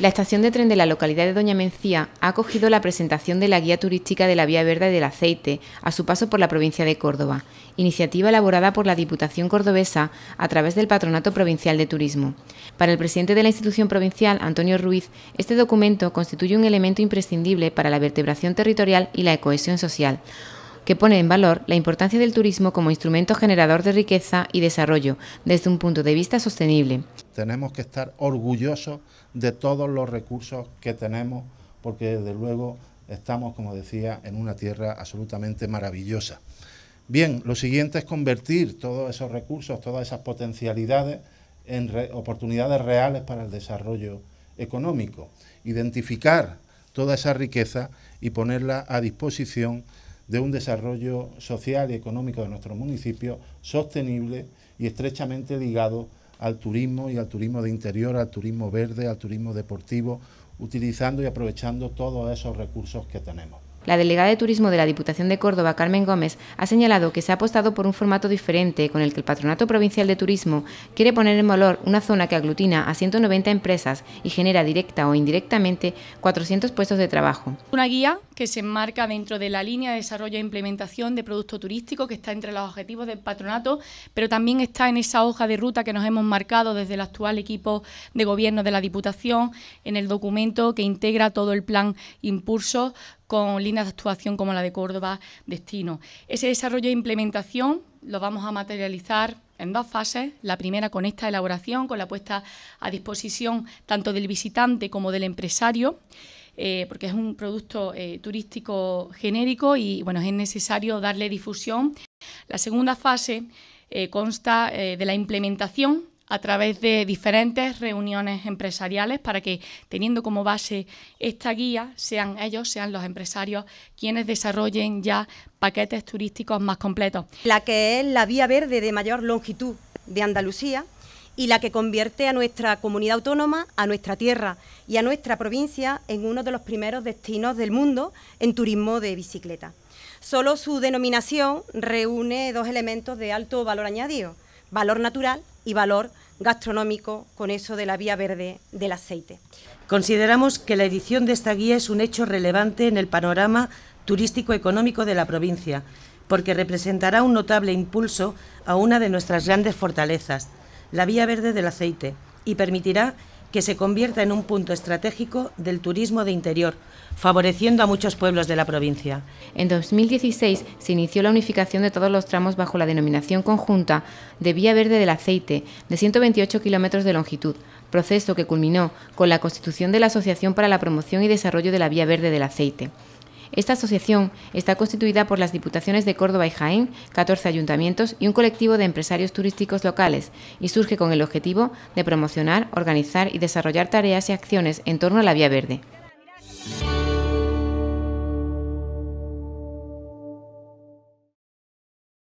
La estación de tren de la localidad de Doña Mencía ha acogido la presentación de la guía turística de la Vía Verde del Aceite a su paso por la provincia de Córdoba, iniciativa elaborada por la Diputación Cordobesa a través del Patronato Provincial de Turismo. Para el presidente de la institución provincial, Antonio Ruiz, este documento constituye un elemento imprescindible para la vertebración territorial y la cohesión social que pone en valor la importancia del turismo como instrumento generador de riqueza y desarrollo desde un punto de vista sostenible. Tenemos que estar orgullosos de todos los recursos que tenemos porque desde luego estamos, como decía, en una tierra absolutamente maravillosa. Bien, lo siguiente es convertir todos esos recursos, todas esas potencialidades en oportunidades reales para el desarrollo económico, identificar toda esa riqueza y ponerla a disposición de un desarrollo social y económico de nuestro municipio... sostenible y estrechamente ligado al turismo y al turismo de interior, al turismo verde, al turismo deportivo, utilizando y aprovechando todos esos recursos que tenemos. La delegada de Turismo de la Diputación de Córdoba, Carmen Gómez, ha señalado que se ha apostado por un formato diferente con el que el Patronato Provincial de Turismo quiere poner en valor una zona que aglutina a 190 empresas y genera directa o indirectamente 400 puestos de trabajo. Una guía que se enmarca dentro de la línea de desarrollo e implementación de producto turístico que está entre los objetivos del patronato, pero también está en esa hoja de ruta que nos hemos marcado desde el actual equipo de gobierno de la Diputación, en el documento que integra todo el plan Impulso con líneas de actuación como la de Córdoba Destino. Ese desarrollo e implementación lo vamos a materializar en dos fases. La primera con esta elaboración, con la puesta a disposición tanto del visitante como del empresario. Eh, porque es un producto eh, turístico genérico y bueno, es necesario darle difusión. La segunda fase eh, consta de la implementación a través de diferentes reuniones empresariales para que, teniendo como base esta guía, sean ellos, sean los empresarios quienes desarrollen ya paquetes turísticos más completos. La que es la vía verde de mayor longitud de Andalucía, y la que convierte a nuestra comunidad autónoma, a nuestra tierra y a nuestra provincia en uno de los primeros destinos del mundo en turismo de bicicleta. Solo su denominación reúne dos elementos de alto valor añadido, valor natural y valor gastronómico con eso de la vía verde del aceite. Consideramos que la edición de esta guía es un hecho relevante en el panorama turístico-económico de la provincia, porque representará un notable impulso a una de nuestras grandes fortalezas, la vía verde del aceite y permitirá que se convierta en un punto estratégico del turismo de interior, favoreciendo a muchos pueblos de la provincia. En 2016 se inició la unificación de todos los tramos bajo la denominación conjunta de Vía Verde del Aceite, de 128 kilómetros de longitud, proceso que culminó con la constitución de la Asociación para la Promoción y Desarrollo de la Vía Verde del Aceite. Esta asociación está constituida por las Diputaciones de Córdoba y Jaén, 14 ayuntamientos y un colectivo de empresarios turísticos locales y surge con el objetivo de promocionar, organizar y desarrollar tareas y acciones en torno a la vía verde.